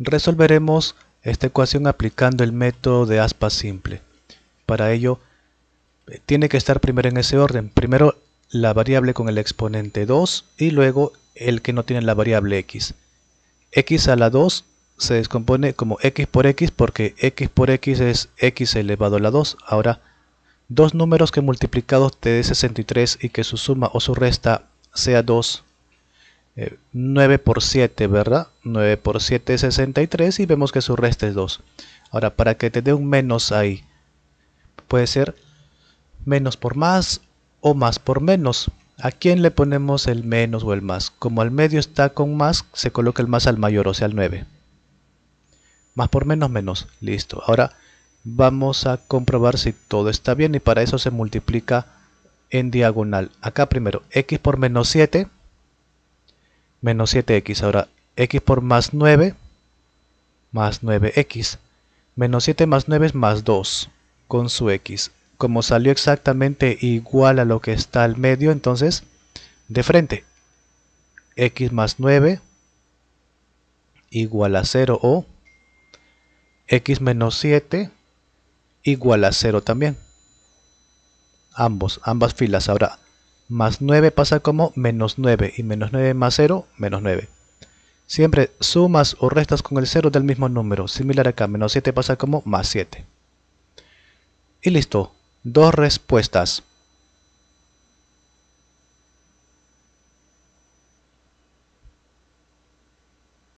Resolveremos esta ecuación aplicando el método de aspa simple. Para ello, eh, tiene que estar primero en ese orden. Primero la variable con el exponente 2 y luego el que no tiene la variable x. x a la 2 se descompone como x por x porque x por x es x elevado a la 2. Ahora, dos números que multiplicados te dé 63 y que su suma o su resta sea 2 9 por 7, ¿verdad? 9 por 7 es 63 y vemos que su resto es 2. Ahora, para que te dé un menos ahí, puede ser menos por más o más por menos. ¿A quién le ponemos el menos o el más? Como al medio está con más, se coloca el más al mayor, o sea, al 9. Más por menos, menos. Listo. Ahora vamos a comprobar si todo está bien y para eso se multiplica en diagonal. Acá primero, x por menos 7 menos 7x. Ahora, x por más 9, más 9x. Menos 7 más 9 es más 2, con su x. Como salió exactamente igual a lo que está al medio, entonces, de frente. x más 9 igual a 0 o x menos 7 igual a 0 también. Ambos, ambas filas. Ahora, más 9 pasa como menos 9 y menos 9 más 0, menos 9. Siempre sumas o restas con el 0 del mismo número, similar acá, menos 7 pasa como más 7. Y listo, dos respuestas.